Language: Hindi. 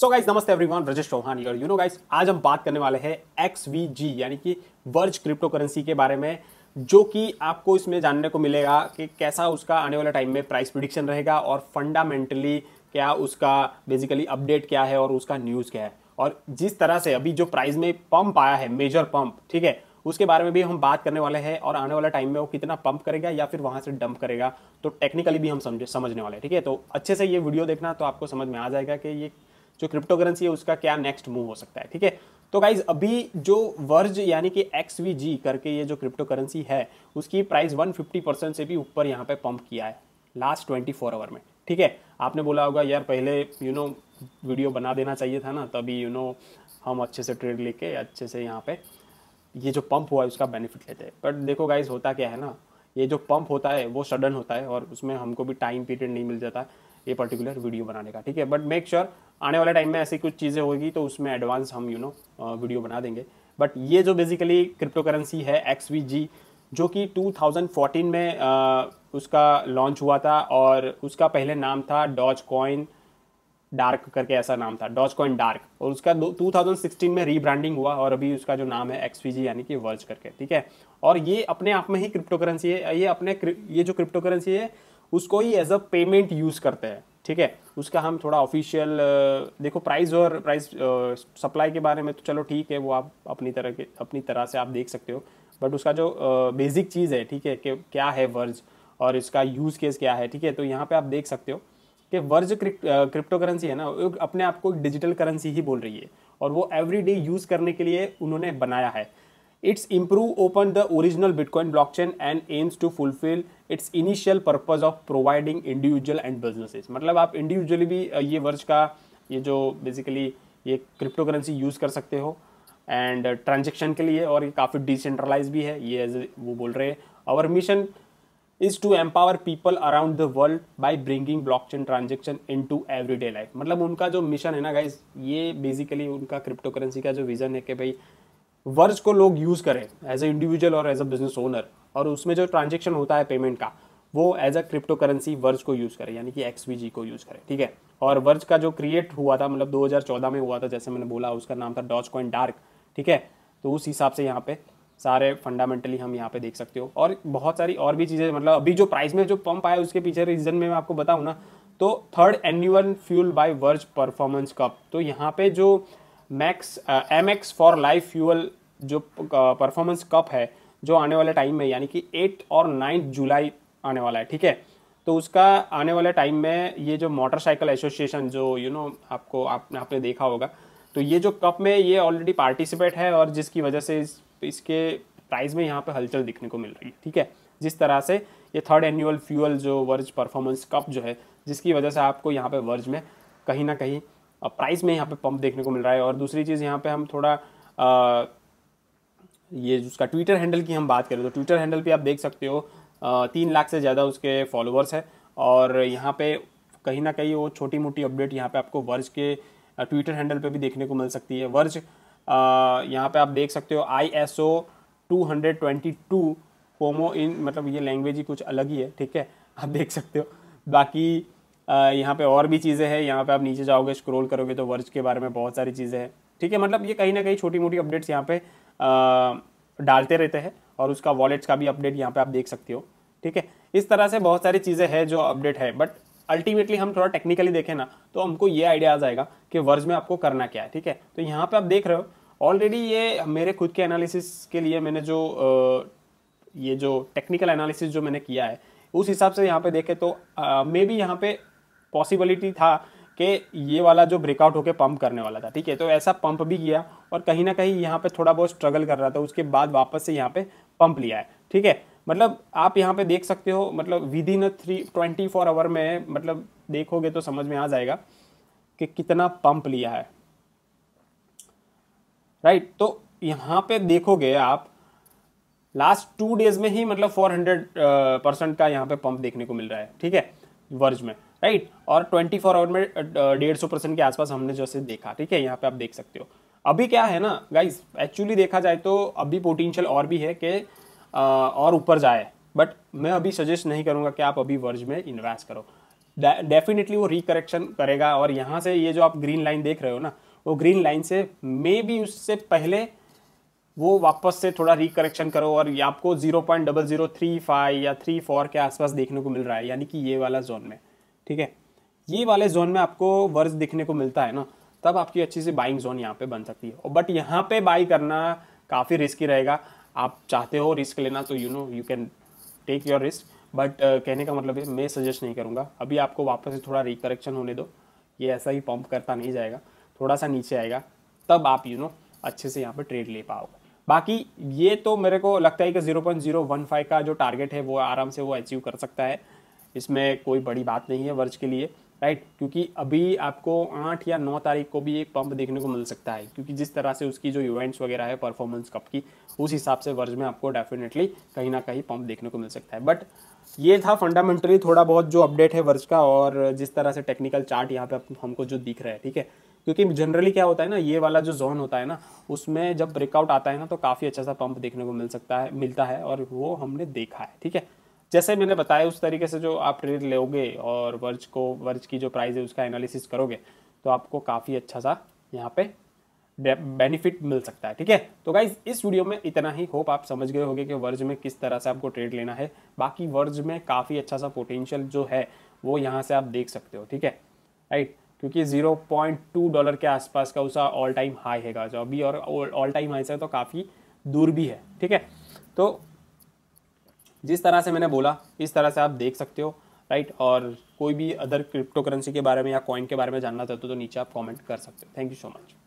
सो गाइज नमस्ते एवरीवन ब्रजेश चौहान और यू नो गाइज आज हम बात करने वाले हैं एक्स वी जी यानी कि वर्ज क्रिप्टो करेंसी के बारे में जो कि आपको इसमें जानने को मिलेगा कि कैसा उसका आने वाला टाइम में प्राइस प्रिडिक्शन रहेगा और फंडामेंटली क्या उसका बेसिकली अपडेट क्या है और उसका न्यूज़ क्या है और जिस तरह से अभी जो प्राइस में पंप आया है मेजर पंप ठीक है उसके बारे में भी हम बात करने वाले हैं और आने वाला टाइम में वो कितना पंप करेगा या फिर वहाँ से डंप करेगा तो टेक्निकली भी हम समझे समझने वाले हैं ठीक है तो अच्छे से ये वीडियो देखना तो आपको समझ में आ जाएगा कि ये जो क्रिप्टो करेंसी है उसका क्या नेक्स्ट मूव हो सकता है ठीक है तो गाइज अभी जो वर्ज यानी कि एक्स वी जी करके ये जो क्रिप्टो करेंसी है उसकी प्राइस 150 परसेंट से भी ऊपर यहाँ पे पंप किया है लास्ट 24 आवर में ठीक है आपने बोला होगा यार पहले you you know know, video बना देना चाहिए था ना तभी यू you नो know, हम अच्छे से ट्रेड लेके अच्छे से यहाँ पे ये जो पंप हुआ है उसका बेनिफिट लेते हैं बट देखो गाइज होता क्या है ना ये जो पंप होता है वो सडन होता है और उसमें हमको भी टाइम पीरियड नहीं मिल जाता है ये पर्टिकुलर वीडियो बनाने का ठीक है बट मेक श्योर आने वाले टाइम में ऐसी कुछ चीज़ें होगी तो उसमें एडवांस हम यू नो वीडियो बना देंगे बट ये जो बेसिकली क्रिप्टो करेंसी है एक्स जो कि 2014 में आ, उसका लॉन्च हुआ था और उसका पहले नाम था डॉज कॉइन डार्क करके ऐसा नाम था डॉज कॉइन डार्क और उसका 2016 में रीब्रांडिंग हुआ और अभी उसका जो नाम है एक्स यानी कि वर्ज करके ठीक है और ये अपने आप में ही क्रिप्टो करेंसी है ये अपने ये जो क्रिप्टो करेंसी है उसको ही एज अ पेमेंट यूज़ करते हैं ठीक है उसका हम थोड़ा ऑफिशियल देखो प्राइस और प्राइस सप्लाई के बारे में तो चलो ठीक है वो आप अपनी तरह के अपनी तरह से आप देख सकते हो बट उसका जो बेसिक चीज़ है ठीक है कि क्या है वर्ज और इसका यूज़ केस क्या है ठीक है तो यहाँ पे आप देख सकते हो कि वर्ज क्रिप्टो करेंसी है ना अपने आप को डिजिटल करेंसी ही बोल रही है और वो एवरीडे यूज़ करने के लिए उन्होंने बनाया है improve upon the original bitcoin block chain and aims to fulfil its initial purpose of providing individual and businesses मतलब आप इंडिविजुअली भी ये वर्ष का ये जो बेसिकली ये क्रिप्टो करेंसी यूज़ कर सकते हो एंड ट्रांजेक्शन के लिए और ये काफ़ी डिसेंट्रलाइज भी है ये एज वो बोल रहे हैं our mission is to empower people around the world by bringing block chain transaction into everyday life मतलब उनका जो मिशन है ना गाइज ये बेसिकली उनका क्रिप्टो करेंसी का जो विज़न है कि भाई वर्ज को लोग यूज़ करें एज ए इंडिविजुअल और एज अ बिजनेस ओनर और उसमें जो ट्रांजेक्शन होता है पेमेंट का वो as a crypto currency Verge को यूज़ करें यानी कि एक्स को यूज़ करें ठीक है और वर्ज का जो क्रिएट हुआ था मतलब 2014 में हुआ था जैसे मैंने बोला उसका नाम था डॉच कॉइन डार्क ठीक है तो उस हिसाब से यहाँ पे सारे फंडामेंटली हम यहाँ पे देख सकते हो और बहुत सारी और भी चीज़ें मतलब अभी जो प्राइस में जो पंप आया उसके पीछे रीज़न में मैं आपको बताऊँ ना तो third annual fuel by Verge performance cup तो यहाँ पे जो max M X for life fuel जो परफॉर्मेंस uh, कप है जो आने वाले टाइम में यानी कि एट और नाइन्थ जुलाई आने वाला है ठीक है तो उसका आने वाले टाइम में ये जो मोटरसाइकिल एसोसिएशन जो यू you नो know, आपको आप, आपने देखा होगा तो ये जो कप में ये ऑलरेडी पार्टिसिपेट है और जिसकी वजह से इस इसके प्राइस में यहाँ पे हलचल दिखने को मिल रही है ठीक है जिस तरह से ये थर्ड एनुअल फ्यूअल जो वर्ज परफॉर्मेंस कप जो है जिसकी वजह से आपको यहाँ पे वर्ज में कहीं ना कहीं प्राइस में यहाँ पे पंप देखने को मिल रहा है और दूसरी चीज़ यहाँ पे हम थोड़ा आ, ये उसका ट्विटर हैंडल की हम बात करें तो ट्विटर हैंडल पे आप देख सकते हो आ, तीन लाख से ज़्यादा उसके फॉलोअर्स है और यहाँ पे कहीं ना कहीं वो छोटी मोटी अपडेट यहाँ पे आपको वर्ज के ट्विटर हैंडल पे भी देखने को मिल सकती है वर्ज यहाँ पे आप देख सकते हो I S O two hundred twenty two in मतलब ये लैंग्वेज ही कुछ अलग ही है ठीक है आप देख सकते हो बाकी यहाँ पे और भी चीज़ें हैं यहाँ पे आप नीचे जाओगे स्क्रॉल करोगे तो वर्ज के बारे में बहुत सारी चीज़ें हैं ठीक है मतलब ये कहीं ना कहीं छोटी मोटी अपडेट्स यहाँ पे आ, डालते रहते हैं और उसका वॉलेट्स का भी अपडेट यहाँ पे आप देख सकते हो ठीक है इस तरह से बहुत सारी चीज़ें हैं जो अपडेट है बट अल्टीमेटली हम थोड़ा टेक्निकली देखें ना तो हमको ये आइडिया आ जाएगा कि वर्ज में आपको करना क्या है ठीक है तो यहाँ पर आप देख रहे हो ऑलरेडी ये मेरे खुद के एनालिसिस के लिए मैंने जो ये जो टेक्निकल एनालिसिस जो मैंने किया है उस हिसाब से यहाँ पे देखें तो मे बी यहाँ पे पॉसिबिलिटी था कि ये वाला जो ब्रेकआउट होकर पंप करने वाला था ठीक है तो ऐसा पंप भी किया और कहीं ना कहीं यहाँ पे थोड़ा बहुत स्ट्रगल कर रहा था उसके बाद वापस से यहाँ पे पंप लिया है ठीक है मतलब आप यहाँ पे देख सकते हो मतलब within three twenty four hour में मतलब देखोगे तो समझ में आ जाएगा कि कितना पंप लिया है राइट तो यहाँ पे देखोगे आप लास्ट टू डेज में ही मतलब फोर हंड्रेड परसेंट का यहाँ पे पंप देखने को मिल रहा है ठीक है वर्ज में राइट और 24 आवर में डेढ़ सौ परसेंट के आसपास हमने जैसे देखा ठीक है यहाँ पे आप देख सकते हो अभी क्या है ना गाइज एक्चुअली देखा जाए तो अभी पोटेंशियल और भी है कि और ऊपर जाए बट मैं अभी सजेस्ट नहीं करूँगा कि आप अभी वर्ज में इन्वेस्ट करो डेफिनेटली वो रिकरेक्शन करेगा और यहाँ से ये जो आप ग्रीन लाइन देख रहे हो ना वो ग्रीन लाइन से मे बी उससे पहले वो वापस से थोड़ा रिकरेक्शन करो और ये आपको zero point double zero three five या थ्री फोर के आसपास देखने को मिल रहा है यानी कि ये वाला जोन में ठीक है ये वाले जोन में आपको वर्ज देखने को मिलता है ना तब आपकी अच्छी सी बाइंग जोन यहाँ पे बन सकती है बट यहाँ पे बाई करना काफ़ी रिस्की रहेगा आप चाहते हो रिस्क लेना तो you know you can take your risk but कहने का मतलब है मैं सजेस्ट नहीं करूँगा अभी आपको वापस से थोड़ा रिकरेक्शन होने दो ये ऐसा ही पम्प करता नहीं जाएगा थोड़ा सा नीचे आएगा तब आप यू you नो know, अच्छे से यहाँ पर ट्रेड ले पाओगे बाकी ये तो मेरे को लगता है कि zero zero point one five का जो टारगेट है वो आराम से वो अचीव कर सकता है इसमें कोई बड़ी बात नहीं है वर्ज के लिए राइट क्योंकि अभी आपको आठ या नौ तारीख को भी एक पंप देखने को मिल सकता है क्योंकि जिस तरह से उसकी जो इवेंट्स वगैरह है परफॉर्मेंस कप की उस हिसाब से वर्ज में आपको डेफिनेटली कहीं ना कहीं पंप देखने को मिल सकता है बट ये था फंडामेंटली थोड़ा बहुत जो अपडेट है वर्ज का और जिस तरह से टेक्निकल चार्ट यहाँ पे हमको जो दिख रहा है ठीक है क्योंकि जनरली क्या होता है ना ये वाला जो जोन होता है ना उसमें जब ब्रेकआउट आता है ना तो काफ़ी अच्छा सा पंप देखने को मिल सकता है मिलता है और वो हमने देखा है ठीक है जैसे मैंने बताया उस तरीके से जो आप ट्रेड लोगे और वर्ज को वर्ज की जो प्राइस है उसका एनालिसिस करोगे तो आपको काफ़ी अच्छा सा यहाँ पे बेनिफिट मिल सकता है ठीक है तो गाइज इस वीडियो में इतना ही होप आप समझ गए होगे कि वर्ज में किस तरह से आपको ट्रेड लेना है बाकी वर्ज में काफ़ी अच्छा सा पोटेंशियल जो है वो यहाँ से आप देख सकते हो ठीक है राइट क्योंकि 0.2 डॉलर के आसपास का उसका ऑल टाइम हाई है जो अभी और ऑल टाइम हाई से तो काफ़ी दूर भी है ठीक है तो जिस तरह से मैंने बोला इस तरह से आप देख सकते हो राइट और कोई भी अदर क्रिप्टो करेंसी के बारे में या कॉइन के बारे में जानना चाहते हो तो नीचे आप कॉमेंट कर सकते हो थैंक यू सो मच